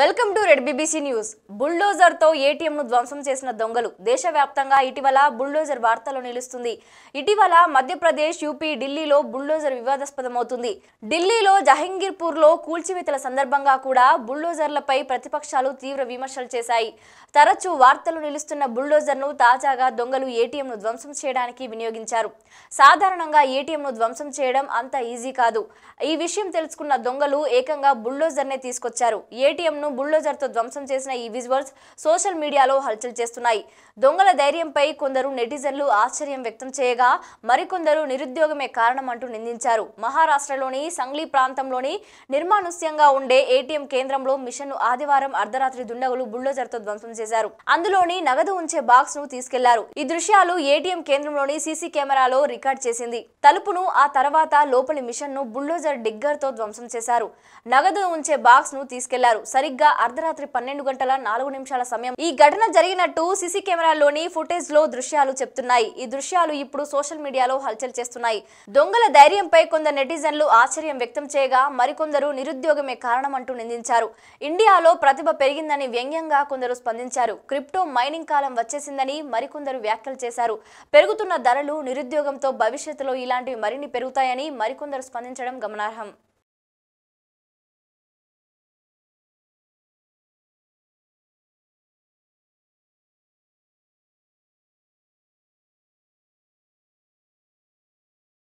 welcome to red BBC news బుల్డోజర్తో ఏటీఎంను ధ్వంసం చేసిన దొంగలు దేశవ్యాప్తంగా ఇటీవల బుల్డోజర్ వార్తలో నిలుస్తుంది ఇటీవల మధ్యప్రదేశ్ యూపీ ఢిల్లీలో బుల్డోజర్ వివాదాస్పదమవుతుంది ఢిల్లీలో జహంగీర్పూర్లో కూల్చివేతల సందర్భంగా కూడా బుల్డోజర్లపై ప్రతిపక్షాలు తీవ్ర విమర్శలు చేశాయి తరచూ వార్తలు నిలుస్తున్న బుల్డోజర్ను తాజాగా దొంగలు ఏటీఎంను ధ్వంసం చేయడానికి వినియోగించారు సాధారణంగా ఏటీఎంను ధ్వంసం చేయడం అంత ఈజీ కాదు ఈ విషయం తెలుసుకున్న దొంగలు ఏకంగా బుల్డోజర్నే తీసుకొచ్చారు ఏటీఎంను ను తో ధ్వంసం చేసిన ఈ విజువల్స్ సోషల్ మీడియాలో హల్చల్ చేస్తున్నాయి దొంగల ధైర్యంపై కొందరు నెటిజన్లు ఆశ్చర్యం వ్యక్తం చేయగా మరికొందరు నిరుద్యోగమే కారణం అంటూ నిందించారు మహారాష్ట్రలోని సంగ్లీ ప్రాంతంలోని నిర్మానుష్యంగా ఉండే ఏటీఎం కేంద్రంలో మిషన్ను ఆదివారం అర్ధరాత్రి దుండగులు బుల్డోజర్తో ధ్వంసం చేశారు అందులోని నగదు ఉంచే బాక్స్ ను తీసుకెళ్లారు ఈ దృశ్యాలు ఏటీఎం కేంద్రంలోని సీసీ కెమెరాలో రికార్డ్ చేసింది తలుపును ఆ తర్వాత లోపలి మిషన్ ను బుల్డోజర్ డిగ్గర్ తో ధ్వంసం చేశారు నగదు ఉంచే బాక్స్ ను తీసుకెళ్లారు సరిగ్గా సరిగ్గా అర్ధరాత్రి పన్నెండు గంటల నాలుగు నిమిషాల సమయం ఈ ఘటన జరిగినట్టు సీసీ కెమెరాల్లోని ఫుటేజ్ లో దృశ్యాలు చెప్తున్నాయి ఈ దృశ్యాలు ఇప్పుడు సోషల్ మీడియాలో హల్చల్ చేస్తున్నాయి దొంగల ధైర్యంపై కొందరు నెటిజన్లు ఆశ్చర్యం వ్యక్తం చేయగా మరికొందరు నిరుద్యోగమే కారణమంటూ నిందించారు ఇండియాలో ప్రతిభ పెరిగిందని వ్యంగ్యంగా కొందరు స్పందించారు క్రిప్టో మైనింగ్ కాలం వచ్చేసిందని మరికొందరు వ్యాఖ్యలు చేశారు పెరుగుతున్న ధరలు నిరుద్యోగంతో భవిష్యత్తులో ఇలాంటివి మరిన్ని పెరుగుతాయని మరికొందరు స్పందించడం గమనార్హం